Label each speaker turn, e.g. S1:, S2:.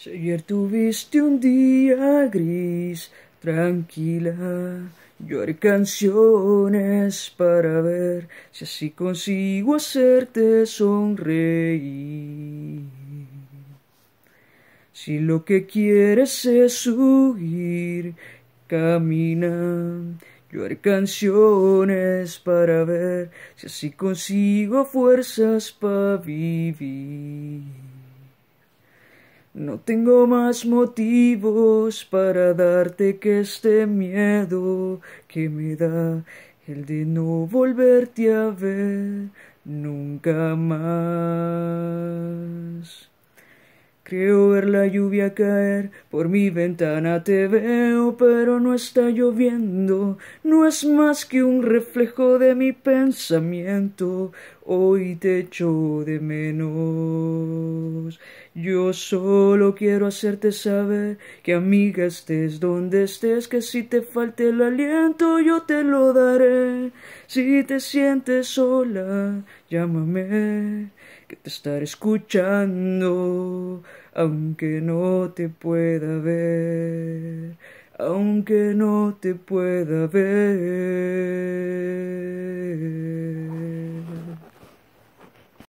S1: Si ayer tuviste un día gris, tranquila, yo haré canciones para ver si así consigo hacerte sonreír. Si lo que quieres es subir, camina. Yo haré canciones para ver si así consigo fuerzas para vivir. No tengo más motivos para darte que este miedo que me da el de no volverte a ver nunca más. Creo ver la lluvia caer, por mi ventana te veo, pero no está lloviendo, no es más que un reflejo de mi pensamiento, hoy te echo de menos. Yo solo quiero hacerte saber que amiga estés donde estés, que si te falta el aliento yo te lo daré. Si te sientes sola, llámame, que te estaré escuchando, aunque no te pueda ver, aunque no te pueda ver.